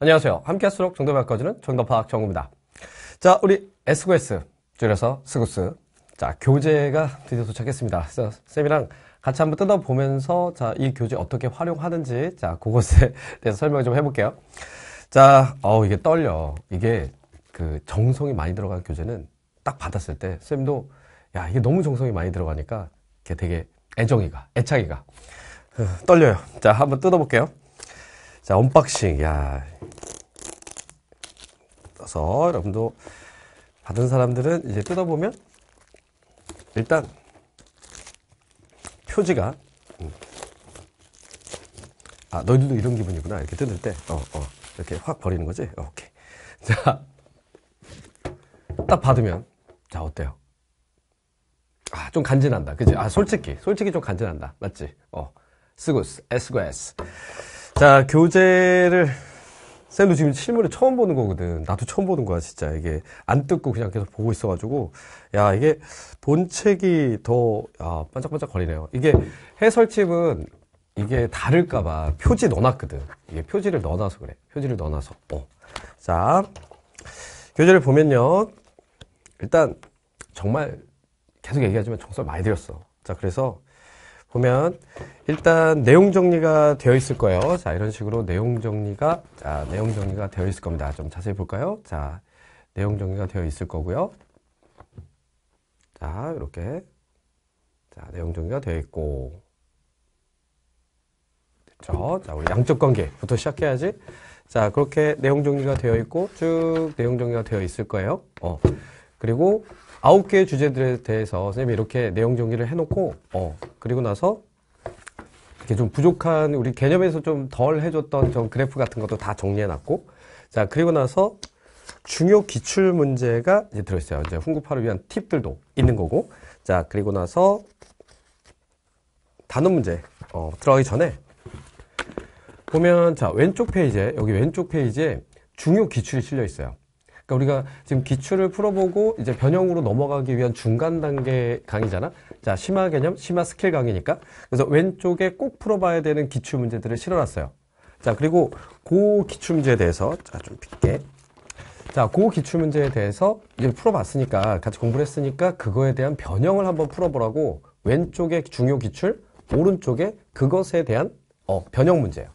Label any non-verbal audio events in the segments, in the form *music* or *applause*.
안녕하세요. 함께 할수록 정답을 바꿔주는 정답 파악 정우입니다. 자, 우리 SQS, 줄여서 스구스. 자, 교재가 드디어 도착했습니다. 그래서 쌤이랑 같이 한번 뜯어보면서 자, 이 교재 어떻게 활용하는지 자, 그것에 *laughs* 대해서 설명 을좀 해볼게요. 자, 어우, 이게 떨려. 이게 그 정성이 많이 들어간 교재는 딱 받았을 때 쌤도 야, 이게 너무 정성이 많이 들어가니까 이게 되게 애정이가, 애착이가 어, 떨려요. 자, 한번 뜯어볼게요. 자, 언박싱. 야. 그서 여러분도 받은 사람들은 이제 뜯어보면 일단 표지가 음. 아 너희들도 이런 기분이구나 이렇게 뜯을 때 어, 어, 이렇게 확 버리는 거지 오케이 *laughs* 자딱 받으면 자 어때요 아 좀 간지난다 그지 아 솔직히 솔직히 좀 간지난다 맞지 어스고스 S과 S 자, 교재를 쌤도 지금 실물을 처음 보는 거거든. 나도 처음 보는 거야, 진짜. 이게 안 뜯고 그냥 계속 보고 있어가지고. 야, 이게 본책이 더, 아, 반짝반짝 걸리네요 이게 해설집은 이게 다를까봐 표지 넣어놨거든. 이게 표지를 넣어놔서 그래. 표지를 넣어놔서. 어. 자, 교재를 보면요. 일단, 정말 계속 얘기하지만 정서 많이 들였어. 자, 그래서 보면 일단 내용 정리가 되어 있을 거예요. 자, 이런 식으로 내용 정리가 자, 내용 정리가 되어 있을 겁니다. 좀 자세히 볼까요? 자, 내용 정리가 되어 있을 거고요. 자, 이렇게 자, 내용 정리가 되어 있고 됐죠? 자, 우리 양적 관계부터 시작해야지. 자, 그렇게 내용 정리가 되어 있고 쭉 내용 정리가 되어 있을 거예요. 어. 그리고 아홉 개의 주제들에 대해서 선생님이 이렇게 내용 정리를 해놓고 어 그리고 나서 이렇게 좀 부족한 우리 개념에서 좀 덜 해줬던 좀 그래프 같은 것도 다 정리해놨고 자 그리고 나서 중요 기출 문제가 이제 들어있어요. 이제 훈구파를 위한 팁들도 있는 거고 자 그리고 나서 단원 문제 어, 들어가기 전에 보면 자 왼쪽 페이지에 여기 왼쪽 페이지에 중요 기출이 실려 있어요. 그러니까 우리가 지금 기출을 풀어보고 이제 변형으로 넘어가기 위한 중간 단계 강의잖아. 자, 심화 개념, 심화 스킬 강의니까. 그래서 왼쪽에 꼭 풀어봐야 되는 기출 문제들을 실어놨어요. 자, 그리고 고 기출 문제에 대해서 자, 좀 깊게. 자, 고 기출 문제에 대해서 이제 풀어봤으니까 같이 공부를 했으니까 그거에 대한 변형을 한번 풀어보라고 왼쪽에 중요 기출, 오른쪽에 그것에 대한 어, 변형 문제예요.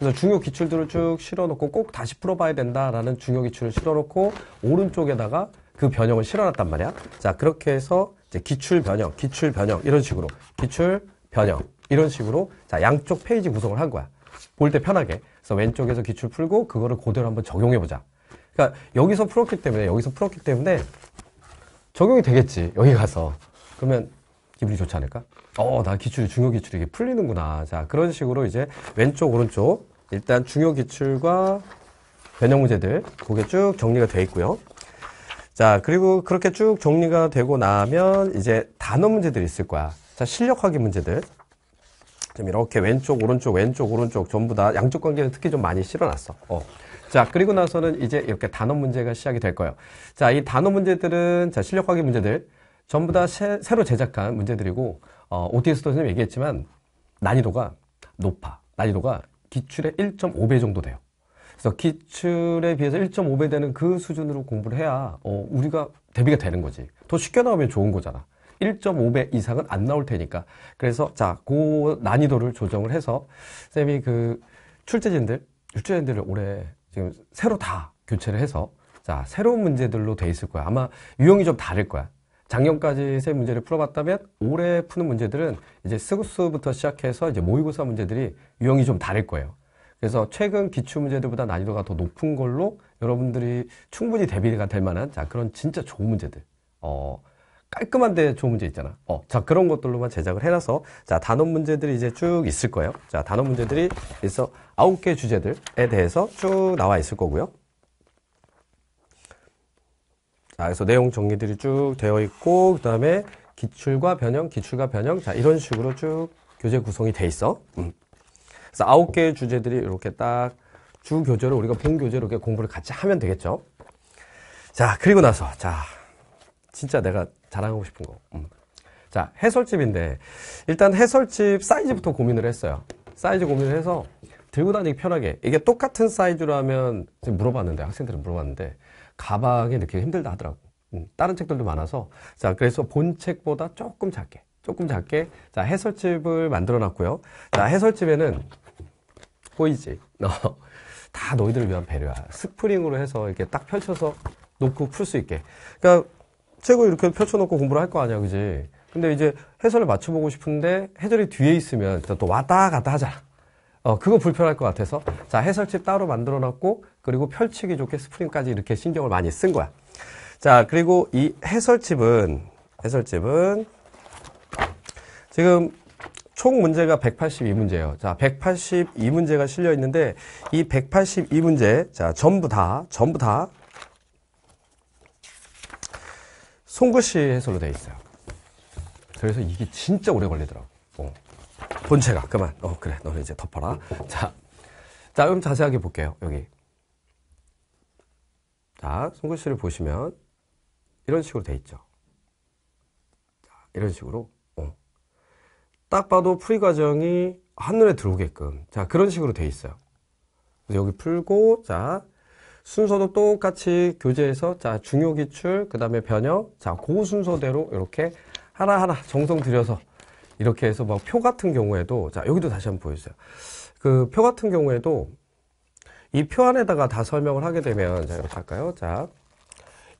그래서 중요 기출들을 쭉 실어놓고 꼭 다시 풀어봐야 된다라는 중요 기출을 실어놓고 오른쪽에다가 그 변형을 실어놨단 말이야. 자 그렇게 해서 이제 기출 변형, 기출 변형 이런 식으로 기출 변형 이런 식으로 자 양쪽 페이지 구성을 한 거야. 볼 때 편하게. 그래서 왼쪽에서 기출 풀고 그거를 그대로 한번 적용해 보자. 그러니까 여기서 풀었기 때문에 여기서 풀었기 때문에 적용이 되겠지 여기 가서 그러면 기분이 좋지 않을까? 어, 나 기출이 중요 기출이 이게 풀리는구나. 자, 그런 식으로 이제 왼쪽, 오른쪽 일단 중요 기출과 변형 문제들 그게 쭉 정리가 되어 있고요. 자 그리고 그렇게 쭉 정리가 되고 나면 이제 단어 문제들이 있을 거야. 자 실력 확인 문제들. 좀 이렇게 왼쪽 오른쪽 왼쪽 오른쪽 전부 다 양쪽 관계는 특히 좀 많이 실어놨어. 어. 자 그리고 나서는 이제 이렇게 단어 문제가 시작이 될 거예요. 자 이 단어 문제들은 자 실력 확인 문제들 전부 다 새, 로 제작한 문제들이고 어, OTS도 선생님 얘기했지만 난이도가 높아. 난이도가 기출의 1.5배 정도 돼요. 그래서 기출에 비해서 1.5배 되는 그 수준으로 공부를 해야 어, 우리가 대비가 되는 거지. 더 쉽게 나오면 좋은 거잖아. 1.5배 이상은 안 나올 테니까. 그래서 자, 그 난이도를 조정을 해서 쌤이 그 출제진들, 출제진들을 올해 지금 새로 다 교체를 해서 자, 새로운 문제들로 돼 있을 거야. 아마 유형이 좀 다를 거야. 작년까지 세 문제를 풀어봤다면 올해 푸는 문제들은 이제 스구스부터 시작해서 이제 모의고사 문제들이 유형이 좀 다를 거예요. 그래서 최근 기출 문제들보다 난이도가 더 높은 걸로 여러분들이 충분히 대비가 될 만한 자 그런 진짜 좋은 문제들 어 깔끔한데 좋은 문제 있잖아 어자 그런 것들로만 제작을 해놔서 자 단원 문제들이 이제 쭉 있을 거예요 자 단원 문제들이 있어 아홉 개 주제들에 대해서 쭉 나와 있을 거고요 그래서 내용 정리들이 쭉 되어 있고 그 다음에 기출과 변형, 기출과 변형 자 이런 식으로 쭉 교재 구성이 돼 있어. 음. 그래서 아홉 개의 주제들이 이렇게 딱 주교재로 우리가 본 교재로 이렇게 공부를 같이 하면 되겠죠. 자 그리고 나서 자 진짜 내가 자랑하고 싶은 거. 음. 자 해설집인데 일단 해설집 사이즈부터 고민을 했어요. 사이즈 고민을 해서 들고 다니기 편하게 이게 똑같은 사이즈라면 지금 물어봤는데 학생들은 물어봤는데 가방에 넣기 힘들다 하더라고. 음, 다른 책들도 많아서 자 그래서 본 책보다 조금 작게 조금 작게 자 해설집을 만들어 놨고요. 자 해설집에는 보이지? 어, 다 너희들을 위한 배려야. 스프링으로 해서 이렇게 딱 펼쳐서 놓고 풀 수 있게. 그러니까 책을 이렇게 펼쳐놓고 공부를 할 거 아니야, 그지? 근데 이제 해설을 맞춰보고 싶은데 해설이 뒤에 있으면 또 왔다 갔다 하잖아. 어, 그거 불편할 것 같아서 자 해설집 따로 만들어놨고 그리고 펼치기 좋게 스프링까지 이렇게 신경을 많이 쓴 거야. 자 그리고 이 해설집은 해설집은 지금 총 문제가 182문제예요. 자 182문제가 실려 있는데 이 182문제 자 전부 다 전부 다 송글씨 해설로 되어 있어요. 그래서 이게 진짜 오래 걸리더라고. 어. 본체가 그만. 어 그래 너는 이제 덮어라. 자, 자 그럼 자세하게 볼게요. 여기. 자송글씨를 보시면 이런 식으로 돼 있죠. 자, 이런 식으로. 어. 딱 봐도 풀이 과정이 한눈에 들어오게끔. 자 그런 식으로 돼 있어요. 그래서 여기 풀고 자 순서도 똑같이 교재에서 자 중요 기출 그 다음에 변형 자그 순서대로 이렇게 하나하나 정성 들여서 이렇게 해서 막 표 같은 경우에도 자 여기도 다시 한번 보여주세요. 그 표 같은 경우에도 이 표 안에다가 다 설명을 하게 되면 자 이렇게 할까요? 자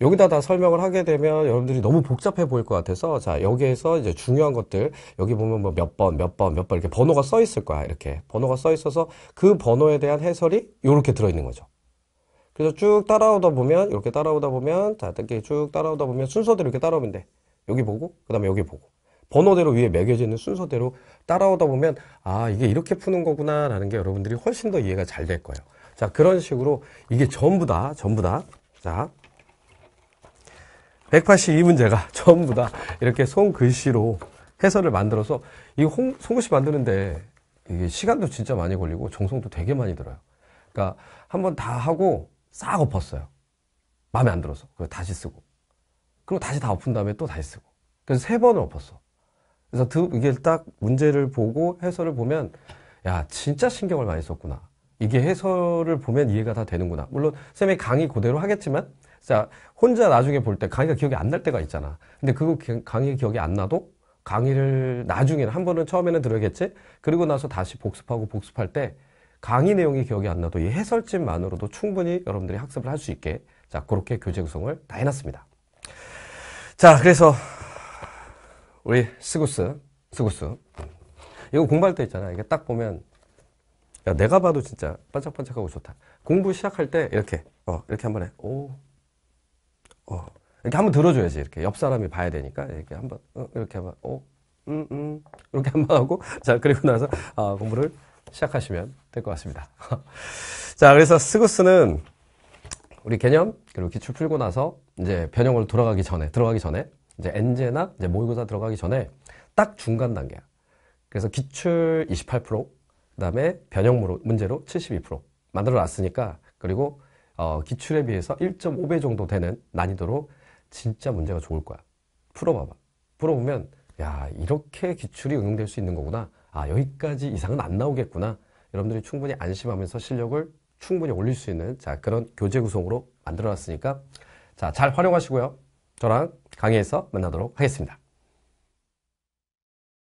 여기다 다 설명을 하게 되면 여러분들이 너무 복잡해 보일 것 같아서 자 여기에서 이제 중요한 것들 여기 보면 뭐 몇번 몇 번 몇 번 이렇게 번호가 써 있을 거야 이렇게 번호가 써 있어서 그 번호에 대한 해설이 이렇게 들어있는 거죠 그래서 쭉 따라오다 보면 이렇게 따라오다 보면 자 이렇게 쭉 따라오다 보면 순서대로 이렇게 따라오면 돼 여기 보고 그 다음에 여기 보고 번호대로 위에 매겨져 있는 순서대로 따라오다 보면 아 이게 이렇게 푸는 거구나 라는 게 여러분들이 훨씬 더 이해가 잘 될 거예요 자 그런 식으로 이게 전부 다 전부 다 자 182 문제가 *laughs* 전부 다 이렇게 손글씨로 해설을 만들어서 이 송글씨 만드는데 이게 시간도 진짜 많이 걸리고 정성도 되게 많이 들어요 그러니까 한 번 다 하고 싹 엎었어요 마음에 안 들어서 그 다시 쓰고 그리고 다시 다 엎은 다음에 또 다시 쓰고 그래서 세 번을 엎었어 그래서 드, 이게 딱 문제를 보고 해설을 보면 야 진짜 신경을 많이 썼구나. 이게 해설을 보면 이해가 다 되는구나. 물론 쌤의 강의 그대로 하겠지만 자 혼자 나중에 볼 때 강의가 기억이 안 날 때가 있잖아. 근데 그거 강의 기억이 안 나도 강의를 나중에는 한 번은 처음에는 들어야겠지. 그리고 나서 다시 복습하고 복습할 때 강의 내용이 기억이 안 나도 이 해설집만으로도 충분히 여러분들이 학습을 할 수 있게 자 그렇게 교재 구성을 다 해놨습니다. 자 그래서 우리 스구스, 스구스. 이거 공부할 때 있잖아. 이게 딱 보면, 야, 내가 봐도 진짜 반짝반짝하고 좋다. 공부 시작할 때 이렇게, 어, 이렇게 한번 해. 오, 어. 이렇게 한번 들어줘야지. 이렇게 옆 사람이 봐야 되니까. 이렇게 한번, 어, 이렇게 한번, 오, 어, 음, 음. 이렇게 한번 하고, 자, 그리고 나서, 아, 공부를 시작하시면 될 것 같습니다. *laughs* 자, 그래서 스구스는 우리 개념, 그리고 기출 풀고 나서 이제 변형으로 돌아가기 전에, 들어가기 전에 이제 엔제나 이제 모의고사 들어가기 전에 딱 중간 단계야. 그래서 기출 28%, 그다음에 변형 문제로 72% 만들어 놨으니까 그리고 어, 기출에 비해서 1.5배 정도 되는 난이도로 진짜 문제가 좋을 거야. 풀어봐봐. 풀어보면 야 이렇게 기출이 응용될 수 있는 거구나. 아 여기까지 이상은 안 나오겠구나. 여러분들이 충분히 안심하면서 실력을 충분히 올릴 수 있는 자 그런 교재 구성으로 만들어놨으니까 자 잘 활용하시고요. 저랑 강의에서 만나도록 하겠습니다.